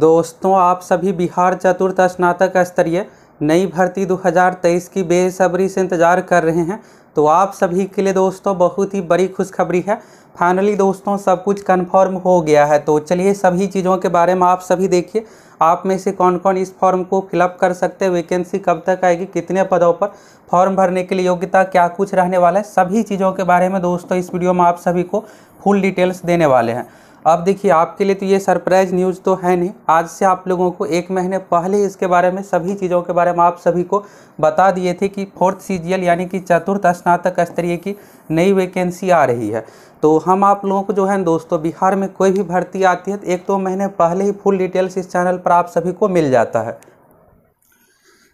दोस्तों आप सभी बिहार चतुर्थ स्नातक स्तरीय नई भर्ती 2023 की बेसब्री से इंतज़ार कर रहे हैं तो आप सभी के लिए दोस्तों बहुत ही बड़ी खुशखबरी है फाइनली दोस्तों सब कुछ कन्फर्म हो गया है तो चलिए सभी चीज़ों के बारे में आप सभी देखिए आप में से कौन कौन इस फॉर्म को फिलअप कर सकते हैं वैकेंसी कब तक आएगी कितने पदों पर फॉर्म भरने के लिए योग्यता क्या कुछ रहने वाला है सभी चीज़ों के बारे में दोस्तों इस वीडियो में आप सभी को फुल डिटेल्स देने वाले हैं अब देखिए आपके लिए तो ये सरप्राइज़ न्यूज़ तो है नहीं आज से आप लोगों को एक महीने पहले इसके बारे में सभी चीज़ों के बारे में आप सभी को बता दिए थे कि फोर्थ सीजीएल यानी कि चतुर्थ स्नातक स्तरीय की नई वैकेंसी आ रही है तो हम आप लोगों को जो है दोस्तों बिहार में कोई भी भर्ती आती है तो एक दो तो महीने पहले ही फुल डिटेल्स इस चैनल पर आप सभी को मिल जाता है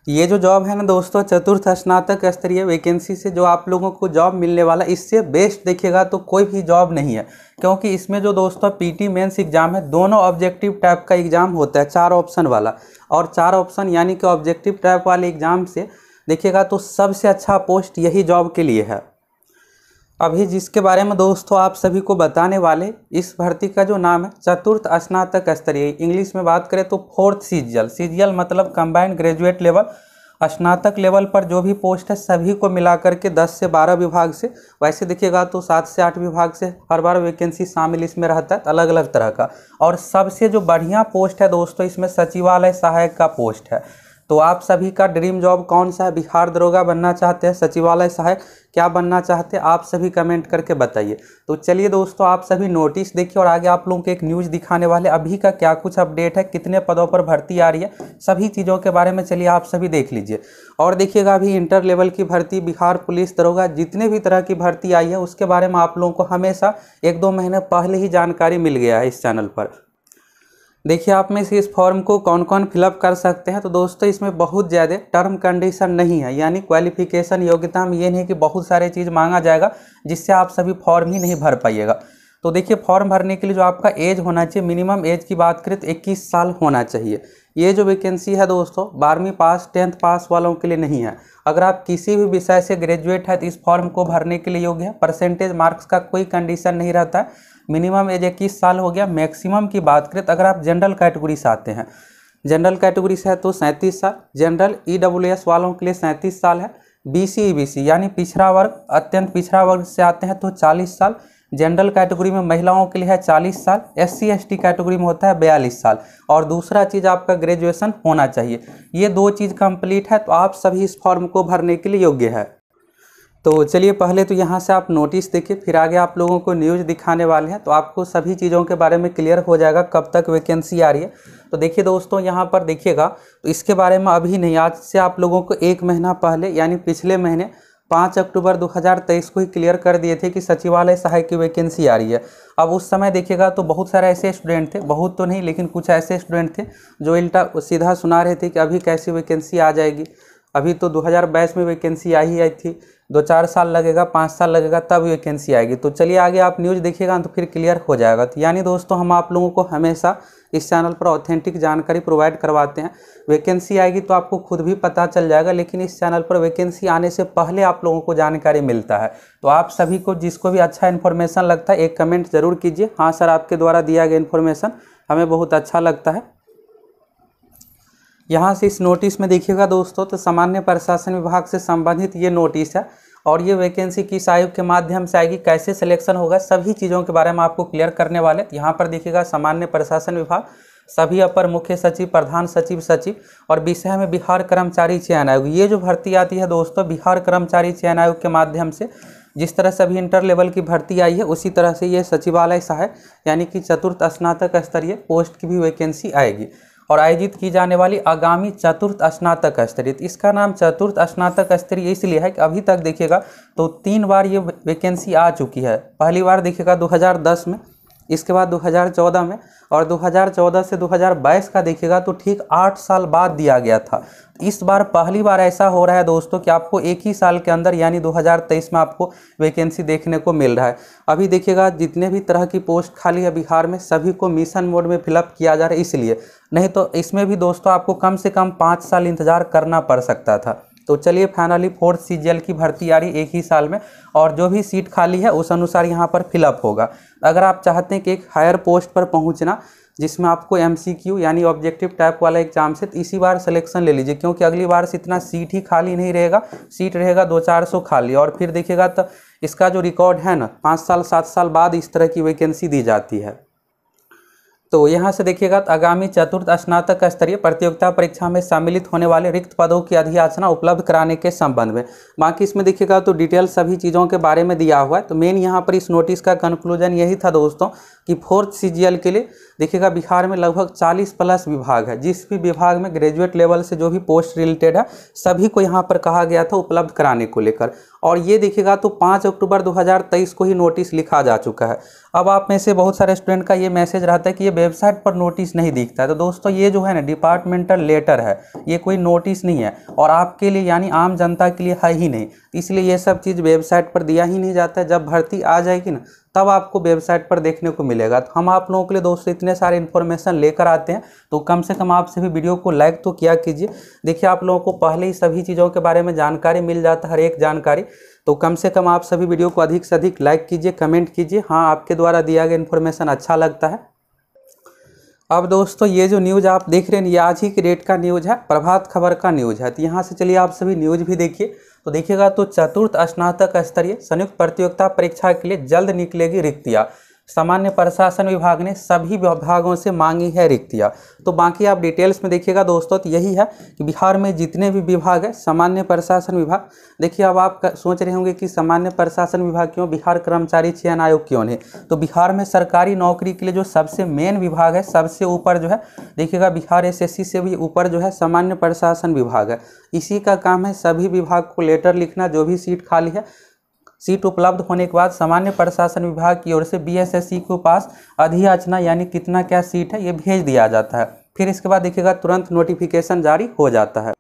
ये जो जॉब है ना दोस्तों चतुर्थ स्नातक स्तरीय वैकेंसी से जो आप लोगों को जॉब मिलने वाला इससे बेस्ट देखिएगा तो कोई भी जॉब नहीं है क्योंकि इसमें जो दोस्तों पीटी मेंस एग्जाम है दोनों ऑब्जेक्टिव टाइप का एग्जाम होता है चार ऑप्शन वाला और चार ऑप्शन यानी कि ऑब्जेक्टिव टाइप वाले एग्जाम से देखिएगा तो सबसे अच्छा पोस्ट यही जॉब के लिए है अभी जिसके बारे में दोस्तों आप सभी को बताने वाले इस भर्ती का जो नाम है चतुर्थ स्नातक स्तरीय इंग्लिश में बात करें तो फोर्थ सीजियल सीजियल मतलब कंबाइंड ग्रेजुएट लेवल स्नातक लेवल पर जो भी पोस्ट है सभी को मिला करके 10 से 12 विभाग से वैसे देखिएगा तो सात से आठ विभाग से हर बार वैकेंसी शामिल इसमें रहता है अलग अलग तरह का और सबसे जो बढ़िया पोस्ट है दोस्तों इसमें सचिवालय सहायक का पोस्ट है तो आप सभी का ड्रीम जॉब कौन सा है बिहार दरोगा बनना चाहते हैं सचिवालय सहायक क्या बनना चाहते हैं आप सभी कमेंट करके बताइए तो चलिए दोस्तों आप सभी नोटिस देखिए और आगे आप लोगों के एक न्यूज़ दिखाने वाले अभी का क्या कुछ अपडेट है कितने पदों पर भर्ती आ रही है सभी चीज़ों के बारे में चलिए आप सभी देख लीजिए और देखिएगा अभी इंटर लेवल की भर्ती बिहार पुलिस दरोगा जितने भी तरह की भर्ती आई है उसके बारे में आप लोगों को हमेशा एक दो महीने पहले ही जानकारी मिल गया है इस चैनल पर देखिए आप में से इस फॉर्म को कौन कौन फिलअप कर सकते हैं तो दोस्तों इसमें बहुत ज़्यादा टर्म कंडीशन नहीं है यानी क्वालिफिकेशन योग्यता में ये नहीं कि बहुत सारे चीज़ मांगा जाएगा जिससे आप सभी फॉर्म ही नहीं भर पाइएगा तो देखिए फॉर्म भरने के लिए जो आपका एज होना चाहिए मिनिमम एज की बात करें तो इक्कीस साल होना चाहिए ये जो वैकेंसी है दोस्तों बारहवीं पास टेंथ पास वालों के लिए नहीं है अगर आप किसी भी विषय से ग्रेजुएट है तो इस फॉर्म को भरने के लिए योग्य है परसेंटेज मार्क्स का कोई कंडीशन नहीं रहता है मिनिमम एज इक्कीस साल हो गया मैक्सिमम की बात करें तो अगर आप जनरल कैटेगरी से आते हैं जनरल कैटेगरी से है तो सैंतीस साल जनरल ई डब्ल्यू एस वालों के लिए सैंतीस साल है बी सी बी सी यानी पिछड़ा वर्ग अत्यंत पिछड़ा वर्ग से आते हैं तो चालीस साल जनरल कैटेगरी में महिलाओं के लिए है चालीस साल S C S T category में होता है बयालीस साल और दूसरा चीज़ आपका ग्रेजुएशन होना चाहिए ये दो चीज़ कंप्लीट है तो आप सभी इस फॉर्म को भरने के लिए योग्य है तो चलिए पहले तो यहाँ से आप नोटिस देखिए फिर आगे आप लोगों को न्यूज़ दिखाने वाले हैं तो आपको सभी चीज़ों के बारे में क्लियर हो जाएगा कब तक वैकेंसी आ रही है तो देखिए दोस्तों यहाँ पर देखिएगा तो इसके बारे में अभी नहीं आज से आप लोगों को एक महीना पहले यानी पिछले महीने पाँच अक्टूबर 2023 को ही क्लियर कर दिए थे कि सचिवालय सहायक की वैकेंसी आ रही है अब उस समय देखिएगा तो बहुत सारे ऐसे स्टूडेंट थे बहुत तो नहीं लेकिन कुछ ऐसे स्टूडेंट थे जो उल्टा सीधा सुना रहे थे कि अभी कैसी वैकेंसी आ जाएगी अभी तो 2022 में वैकेंसी आई ही आई थी दो चार साल लगेगा पाँच साल लगेगा तब वैकेंसी आएगी तो चलिए आगे आप न्यूज़ देखिएगा तो फिर क्लियर हो जाएगा तो यानी दोस्तों हम आप लोगों को हमेशा इस चैनल पर ऑथेंटिक जानकारी प्रोवाइड करवाते हैं वैकेंसी आएगी तो आपको खुद भी पता चल जाएगा लेकिन इस चैनल पर वैकेंसी आने से पहले आप लोगों को जानकारी मिलता है तो आप सभी को जिसको भी अच्छा इन्फॉर्मेशन लगता है एक कमेंट ज़रूर कीजिए हाँ सर आपके द्वारा दिया गया इन्फॉर्मेशन हमें बहुत अच्छा लगता है यहाँ से इस नोटिस में देखिएगा दोस्तों तो सामान्य प्रशासन विभाग से संबंधित ये नोटिस है और ये वैकेंसी किस आयोग के माध्यम से आएगी कैसे सिलेक्शन होगा सभी चीज़ों के बारे में आपको क्लियर करने वाले यहाँ पर देखिएगा सामान्य प्रशासन विभाग सभी अपर मुख्य सचिव प्रधान सचिव सचिव और विषय में बिहार कर्मचारी चयन आयोग ये जो भर्ती आती है दोस्तों बिहार कर्मचारी चयन आयोग के माध्यम से जिस तरह से अभी इंटर लेवल की भर्ती आई है उसी तरह से ये सचिवालय सहायक यानी कि चतुर्थ स्नातक स्तरीय पोस्ट की भी वैकेंसी आएगी और आयोजित की जाने वाली आगामी चतुर्थ स्नातक स्तरीय इसका नाम चतुर्थ स्नातक स्तरीय इसलिए है कि अभी तक देखिएगा तो तीन बार ये वैकेंसी आ चुकी है पहली बार देखिएगा 2010 में इसके बाद 2014 में और 2014 से 2022 का देखिएगा तो ठीक आठ साल बाद दिया गया था इस बार पहली बार ऐसा हो रहा है दोस्तों कि आपको एक ही साल के अंदर यानी 2023 में आपको वैकेंसी देखने को मिल रहा है अभी देखिएगा जितने भी तरह की पोस्ट खाली है बिहार में सभी को मिशन मोड में फिलअप किया जा रहा है इसलिए नहीं तो इसमें भी दोस्तों आपको कम से कम पाँच साल इंतज़ार करना पड़ सकता था तो चलिए फाइनली फोर्थ सी की भर्ती आ रही एक ही साल में और जो भी सीट खाली है उस अनुसार यहाँ पर फिलअप होगा अगर आप चाहते हैं कि एक हायर पोस्ट पर पहुँचना जिसमें आपको एम यानी ऑब्जेक्टिव टाइप वाला एग्जाम से तो इसी बार सिलेक्शन ले लीजिए क्योंकि अगली बार से इतना सीट ही खाली नहीं रहेगा सीट रहेगा दो चार सौ खाली और फिर देखिएगा तो इसका जो रिकॉर्ड है ना पाँच साल सात साल बाद इस तरह की वैकेंसी दी जाती है तो यहाँ से देखिएगा तो आगामी चतुर्थ स्नातक स्तरीय प्रतियोगिता परीक्षा में सम्मिलित होने वाले रिक्त पदों की अधियाचना उपलब्ध कराने के संबंध में बाकी इसमें देखिएगा तो डिटेल सभी चीज़ों के बारे में दिया हुआ है तो मेन यहाँ पर इस नोटिस का कंक्लूजन यही था दोस्तों कि फोर्थ सी के लिए देखिएगा बिहार में लगभग चालीस प्लस विभाग है जिस भी विभाग में ग्रेजुएट लेवल से जो भी पोस्ट रिलेटेड है सभी को यहाँ पर कहा गया था उपलब्ध कराने को लेकर और ये देखिएगा तो 5 अक्टूबर 2023 को ही नोटिस लिखा जा चुका है अब आप में से बहुत सारे स्टूडेंट का ये मैसेज रहता है कि ये वेबसाइट पर नोटिस नहीं दिखता है तो दोस्तों ये जो है ना डिपार्टमेंटल लेटर है ये कोई नोटिस नहीं है और आपके लिए यानी आम जनता के लिए है ही नहीं इसलिए ये सब चीज़ वेबसाइट पर दिया ही नहीं जाता है जब भर्ती आ जाएगी ना तब आपको वेबसाइट पर देखने को मिलेगा तो हम आप लोगों के लिए दोस्तों इतने सारे इन्फॉर्मेशन लेकर आते हैं तो कम से कम आप सभी वीडियो को लाइक तो किया कीजिए देखिए आप लोगों को पहले ही सभी चीज़ों के बारे में जानकारी मिल जाता है हर एक जानकारी तो कम से कम आप सभी वीडियो को अधिक से अधिक लाइक कीजिए कमेंट कीजिए हाँ आपके द्वारा दिया गया इन्फॉर्मेशन अच्छा लगता है अब दोस्तों ये जो न्यूज़ आप देख रहे हैं ये आज ही की डेट का न्यूज़ है प्रभात खबर का न्यूज़ है तो यहाँ से चलिए आप सभी न्यूज़ भी देखिए तो देखिएगा तो चतुर्थ स्नातक स्तरीय संयुक्त प्रतियोगिता परीक्षा के लिए जल्द निकलेगी रिक्तियाँ सामान्य प्रशासन विभाग ने सभी विभागों से मांगी है रिक्तियाँ तो बाकी आप डिटेल्स में देखिएगा दोस्तों तो यही है कि बिहार में जितने भी विभाग है सामान्य प्रशासन विभाग देखिए अब आप सोच रहे होंगे कि सामान्य प्रशासन विभाग क्यों बिहार कर्मचारी चयन आयोग क्यों नहीं तो बिहार में सरकारी नौकरी के लिए जो सबसे मेन विभाग है सबसे ऊपर जो है देखिएगा बिहार एस से भी ऊपर जो है सामान्य प्रशासन विभाग है इसी का काम है सभी विभाग को लेटर लिखना जो भी सीट खाली है सीट उपलब्ध होने के बाद सामान्य प्रशासन विभाग की ओर से बीएसएससी के पास अधियाचना यानी कितना क्या सीट है ये भेज दिया जाता है फिर इसके बाद देखिएगा तुरंत नोटिफिकेशन जारी हो जाता है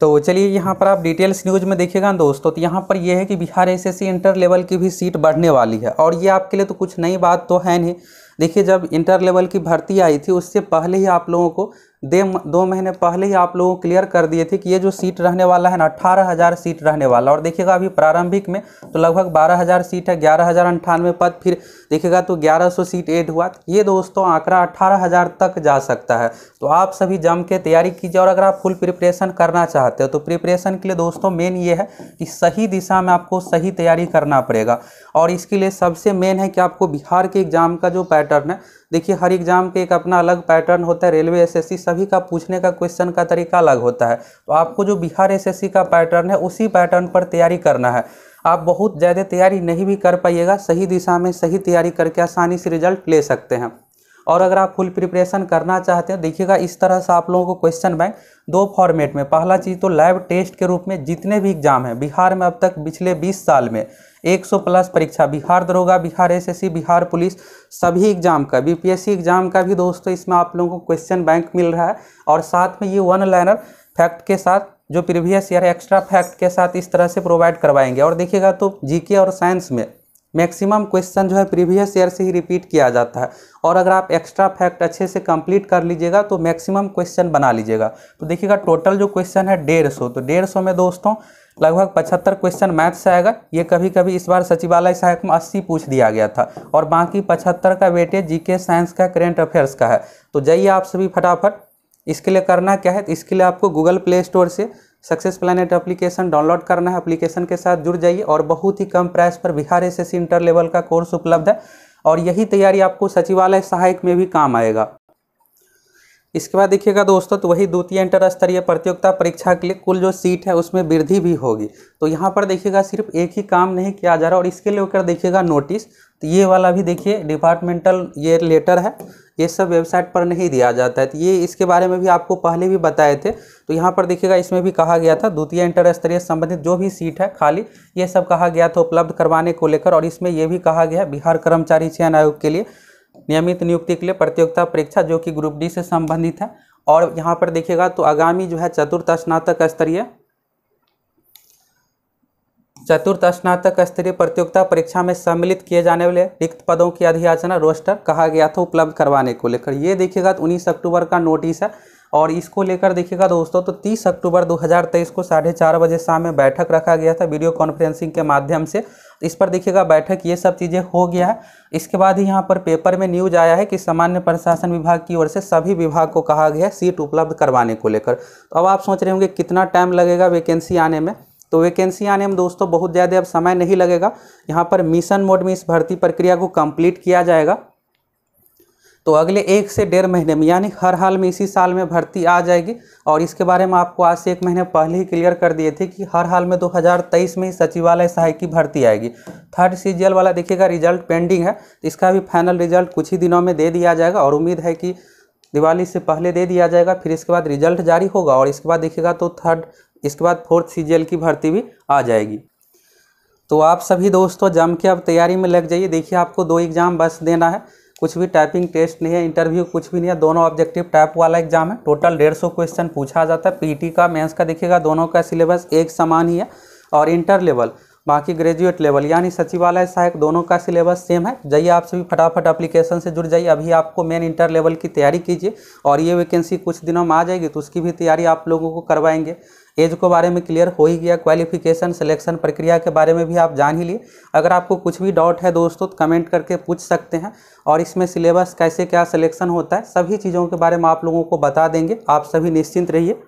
तो चलिए यहाँ पर आप डिटेल्स न्यूज में देखिएगा दोस्तों तो यहाँ पर यह है कि बिहार एसएससी इंटर लेवल की भी सीट बढ़ने वाली है और ये आपके लिए तो कुछ नई बात तो है नहीं देखिए जब इंटर लेवल की भर्ती आई थी उससे पहले ही आप लोगों को दे दो महीने पहले ही आप लोगों को क्लियर कर दिए थे कि ये जो सीट रहने वाला है ना अट्ठारह हज़ार सीट रहने वाला और देखिएगा अभी प्रारंभिक में तो लगभग बारह हज़ार सीट है ग्यारह हज़ार अंठानवे पद फिर देखिएगा तो ग्यारह सौ सीट एड हुआ ये दोस्तों आंकड़ा अट्ठारह हज़ार तक जा सकता है तो आप सभी जम के तैयारी कीजिए और अगर आप फुल प्रिपरेशन करना चाहते हो तो प्रिपरेशन के लिए दोस्तों मेन ये है कि सही दिशा में आपको सही तैयारी करना पड़ेगा और इसके लिए सबसे मेन है कि आपको बिहार के एग्ज़ाम का जो पैटर्न है देखिए हर एग्जाम के एक अपना अलग पैटर्न होता है रेलवे एसएससी सभी का पूछने का क्वेश्चन का तरीका अलग होता है तो आपको जो बिहार एसएससी का पैटर्न है उसी पैटर्न पर तैयारी करना है आप बहुत ज़्यादा तैयारी नहीं भी कर पाइएगा सही दिशा में सही तैयारी करके आसानी से रिजल्ट ले सकते हैं और अगर आप फुल प्रिपरेशन करना चाहते हैं देखिएगा इस तरह से आप लोगों को क्वेश्चन बैंक दो फॉर्मेट में पहला चीज़ तो लैब टेस्ट के रूप में जितने भी एग्जाम हैं बिहार में अब तक पिछले 20 साल में 100 प्लस परीक्षा बिहार दरोगा बिहार एसएससी बिहार पुलिस सभी एग्जाम का बीपीएससी एग्जाम का भी दोस्तों इसमें आप लोगों को क्वेश्चन बैंक मिल रहा है और साथ में ये वन लाइनर फैक्ट के साथ जो प्रीवियस ईयर एक्स्ट्रा फैक्ट के साथ इस तरह से प्रोवाइड करवाएंगे और देखिएगा तो जीके और साइंस में मैक्सिमम क्वेश्चन जो है प्रीवियस ईयर से ही रिपीट किया जाता है और अगर आप एक्स्ट्रा फैक्ट अच्छे से कंप्लीट कर लीजिएगा तो मैक्सिमम क्वेश्चन बना लीजिएगा तो देखिएगा टोटल जो क्वेश्चन है डेढ़ सौ तो डेढ़ सौ में दोस्तों लगभग पचहत्तर क्वेश्चन मैथ से आएगा ये कभी कभी इस बार सचिवालय सहायक में अस्सी पूछ दिया गया था और बाकी पचहत्तर का वेटेज जी साइंस का करेंट अफेयर्स का है तो जाइए आप सभी फटाफट इसके लिए करना क्या है इसके लिए आपको गूगल प्ले स्टोर से सक्सेस प्लानट एप्लीकेशन डाउनलोड करना है एप्लीकेशन के साथ जुड़ जाइए और बहुत ही कम प्राइस पर बिहार एस इंटर लेवल का कोर्स उपलब्ध है और यही तैयारी आपको सचिवालय सहायक में भी काम आएगा इसके बाद देखिएगा दोस्तों तो वही द्वितीय इंटर स्तरीय प्रतियोगिता परीक्षा के लिए कुल जो सीट है उसमें वृद्धि भी होगी तो यहाँ पर देखिएगा सिर्फ एक ही काम नहीं किया जा रहा और इसके लिए होकर देखिएगा नोटिस तो ये वाला भी देखिए डिपार्टमेंटल ये लेटर है ये सब वेबसाइट पर नहीं दिया जाता है तो ये इसके बारे में भी आपको पहले भी बताए थे तो यहाँ पर देखिएगा इसमें भी कहा गया था द्वितीय इंटर स्तरीय संबंधित जो भी सीट है खाली ये सब कहा गया था उपलब्ध करवाने को लेकर और इसमें यह भी कहा गया बिहार कर्मचारी चयन आयोग के लिए नियमित नियुक्ति के लिए प्रतियोगिता परीक्षा जो कि ग्रुप डी से संबंधित है और यहाँ पर देखिएगा तो आगामी जो है चतुर्थ स्नातक स्तरीय चतुर्थ स्नातक स्तरीय प्रतियोगिता परीक्षा में सम्मिलित किए जाने वाले रिक्त पदों की अधियाचना रोस्टर कहा गया था उपलब्ध करवाने को लेकर ये देखिएगा तो उन्नीस अक्टूबर का नोटिस है और इसको लेकर देखिएगा दोस्तों तो 30 अक्टूबर 2023 को साढ़े चार बजे शाम में बैठक रखा गया था वीडियो कॉन्फ्रेंसिंग के माध्यम से इस पर देखिएगा बैठक ये सब चीज़ें हो गया है इसके बाद ही यहाँ पर पेपर में न्यूज आया है कि सामान्य प्रशासन विभाग की ओर से सभी विभाग को कहा गया है सीट उपलब्ध करवाने को लेकर तो अब आप सोच रहे होंगे कितना टाइम लगेगा वैकेंसी आने में तो वैकेंसी आने में दोस्तों बहुत ज़्यादा अब समय नहीं लगेगा यहाँ पर मिशन मोड में इस भर्ती प्रक्रिया को कंप्लीट किया जाएगा तो अगले एक से डेढ़ महीने में यानी हर हाल में इसी साल में भर्ती आ जाएगी और इसके बारे में आपको आज से एक महीने पहले ही क्लियर कर दिए थे कि हर हाल में 2023 में ही सचिवालय सहायक की भर्ती आएगी थर्ड सीजीएल वाला देखिएगा रिजल्ट पेंडिंग है इसका भी फाइनल रिजल्ट कुछ ही दिनों में दे दिया जाएगा और उम्मीद है कि दिवाली से पहले दे दिया जाएगा फिर इसके बाद रिजल्ट जारी होगा और इसके बाद देखिएगा तो थर्ड इसके बाद फोर्थ सी की भर्ती भी आ जाएगी तो आप सभी दोस्तों जम के अब तैयारी में लग जाइए देखिए आपको दो एग्ज़ाम बस देना है कुछ भी टाइपिंग टेस्ट नहीं है इंटरव्यू कुछ भी नहीं है दोनों ऑब्जेक्टिव टाइप वाला एग्जाम है टोटल डेढ़ सौ क्वेश्चन पूछा जाता है पीटी का मेंस का देखिएगा दोनों का सिलेबस एक समान ही है और इंटर लेवल बाकी ग्रेजुएट लेवल यानी सचिवालय सहायक दोनों का सिलेबस सेम है जाइए आप सभी फटाफट एप्लीकेशन से जुड़ जाइए अभी आपको मेन इंटर लेवल की तैयारी कीजिए और ये वैकेंसी कुछ दिनों में आ जाएगी तो उसकी भी तैयारी आप लोगों को करवाएंगे एज को बारे में क्लियर हो ही गया क्वालिफिकेशन सिलेक्शन प्रक्रिया के बारे में भी आप जान ही लिए अगर आपको कुछ भी डाउट है दोस्तों तो कमेंट करके पूछ सकते हैं और इसमें सिलेबस कैसे क्या सिलेक्शन होता है सभी चीज़ों के बारे में आप लोगों को बता देंगे आप सभी निश्चिंत रहिए